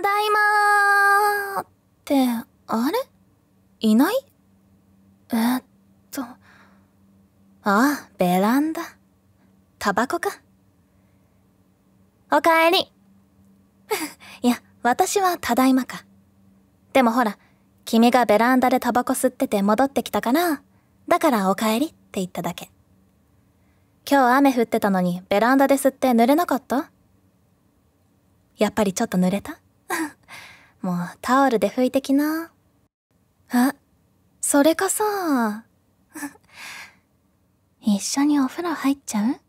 ただいまーって、あれいないえー、っと。ああ、ベランダ。タバコか。おかえり。いや、私はただいまか。でもほら、君がベランダでタバコ吸ってて戻ってきたから、だからおかえりって言っただけ。今日雨降ってたのにベランダで吸って濡れなかったやっぱりちょっと濡れたもうタオルで拭いてきな。え、それかさ、一緒にお風呂入っちゃう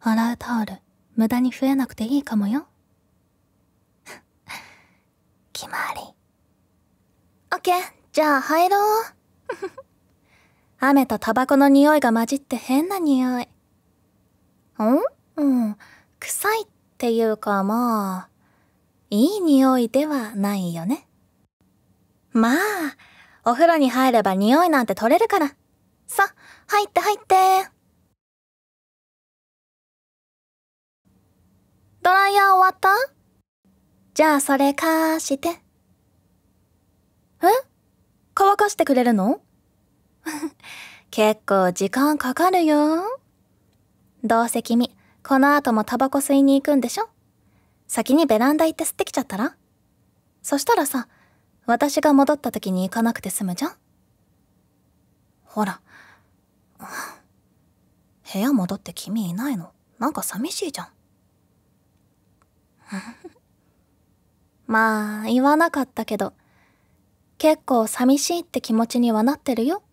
洗うタオル、無駄に増えなくていいかもよ。決まり。オッケー、じゃあ入ろう。雨とタバコの匂いが混じって変な匂い。んうん、臭いっていうかまあ。いい匂いではないよね。まあ、お風呂に入れば匂いなんて取れるから。さ、入って入って。ドライヤー終わったじゃあそれ貸して。え乾かしてくれるの 結構時間かかるよ。どうせ君、この後もタバコ吸いに行くんでしょ先にベランダ行って吸ってきちゃったらそしたらさ、私が戻った時に行かなくて済むじゃんほら。部屋戻って君いないの。なんか寂しいじゃん。まあ、言わなかったけど、結構寂しいって気持ちにはなってるよ。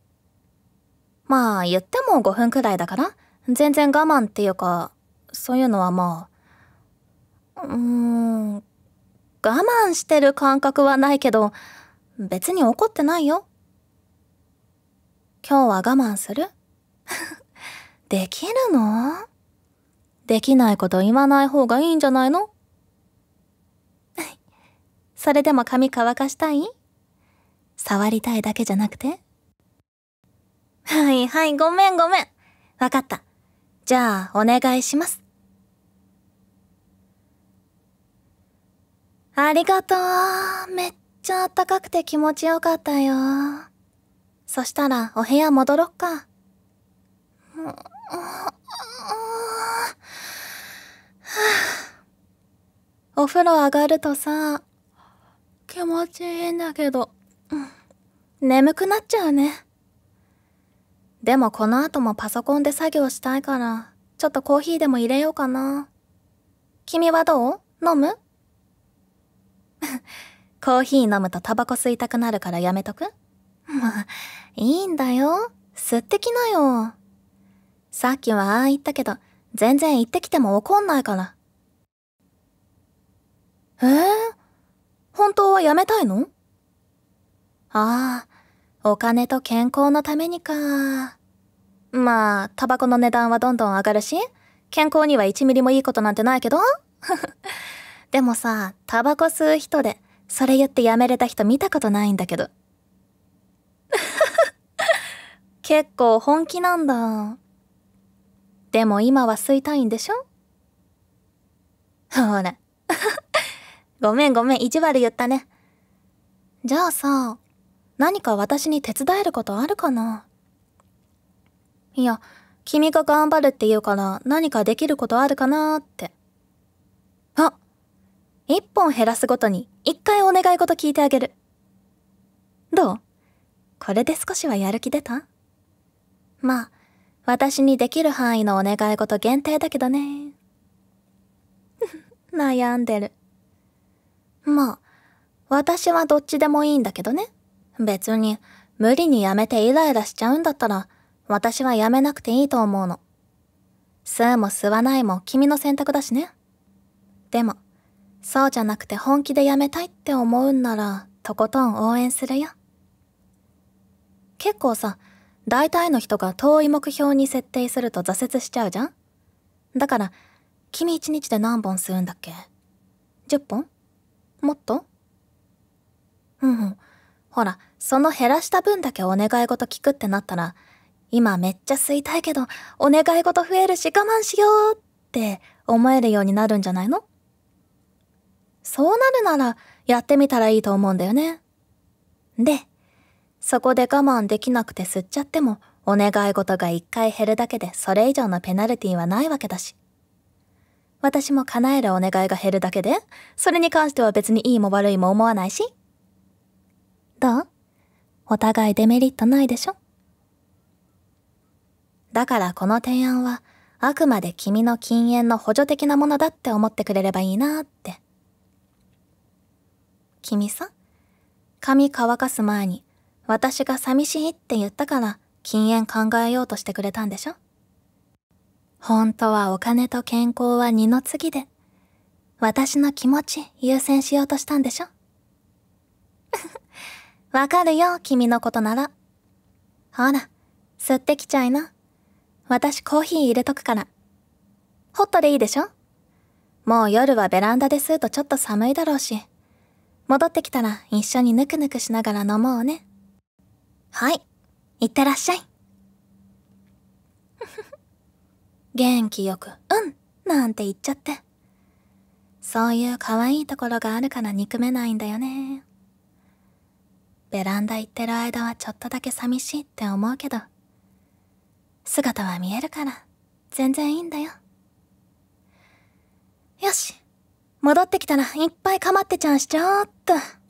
まあ、言っても5分くらいだから、全然我慢っていうか、そういうのはまあ、うーん、我慢してる感覚はないけど、別に怒ってないよ。今日は我慢する できるのできないこと言わない方がいいんじゃないの それでも髪乾かしたい触りたいだけじゃなくてはいはい、ごめんごめん。わかった。じゃあ、お願いします。ありがとう。めっちゃあったかくて気持ちよかったよ。そしたら、お部屋戻ろっか。お風呂上がるとさ、気持ちいいんだけど、眠くなっちゃうね。でもこの後もパソコンで作業したいから、ちょっとコーヒーでも入れようかな。君はどう飲む コーヒー飲むとタバコ吸いたくなるからやめとく まあ、いいんだよ。吸ってきなよ。さっきはああ言ったけど、全然行ってきても怒んないから。ええー、本当はやめたいのああ、お金と健康のためにか。まあ、タバコの値段はどんどん上がるし、健康には1ミリもいいことなんてないけど。でもさ、タバコ吸う人で、それ言ってやめれた人見たことないんだけど。結構本気なんだ。でも今は吸いたいんでしょ ほら。ごめんごめん、意地悪言ったね。じゃあさ、何か私に手伝えることあるかないや、君が頑張るって言うから何かできることあるかなーって。一本減らすごとに一回お願い事聞いてあげる。どうこれで少しはやる気出たまあ、私にできる範囲のお願い事限定だけどね。悩んでる。まあ、私はどっちでもいいんだけどね。別に、無理にやめてイライラしちゃうんだったら、私はやめなくていいと思うの。吸うも吸わないも君の選択だしね。でも、そうじゃなくて本気でやめたいって思うんなら、とことん応援するよ。結構さ、大体の人が遠い目標に設定すると挫折しちゃうじゃんだから、君一日で何本吸うんだっけ ?10 本もっとうんうん。ほら、その減らした分だけお願い事聞くってなったら、今めっちゃ吸いたいけど、お願い事増えるし我慢しようって思えるようになるんじゃないのそうなるならやってみたらいいと思うんだよね。で、そこで我慢できなくて吸っちゃっても、お願い事が一回減るだけでそれ以上のペナルティはないわけだし。私も叶えるお願いが減るだけで、それに関しては別にいいも悪いも思わないし。どうお互いデメリットないでしょだからこの提案は、あくまで君の禁煙の補助的なものだって思ってくれればいいなって。君さ髪乾かす前に私が寂しいって言ったから禁煙考えようとしてくれたんでしょ本当はお金と健康は二の次で私の気持ち優先しようとしたんでしょ わかるよ君のことならほら吸ってきちゃいな私コーヒー入れとくからホットでいいでしょもう夜はベランダで吸うとちょっと寒いだろうし戻ってきたら一緒にぬくぬくしながら飲もうね。はい。いってらっしゃい。元気よく、うん、なんて言っちゃって。そういう可愛いところがあるから憎めないんだよね。ベランダ行ってる間はちょっとだけ寂しいって思うけど、姿は見えるから全然いいんだよ。よし、戻ってきたらいっぱい構ってちゃんしちゃおうっと。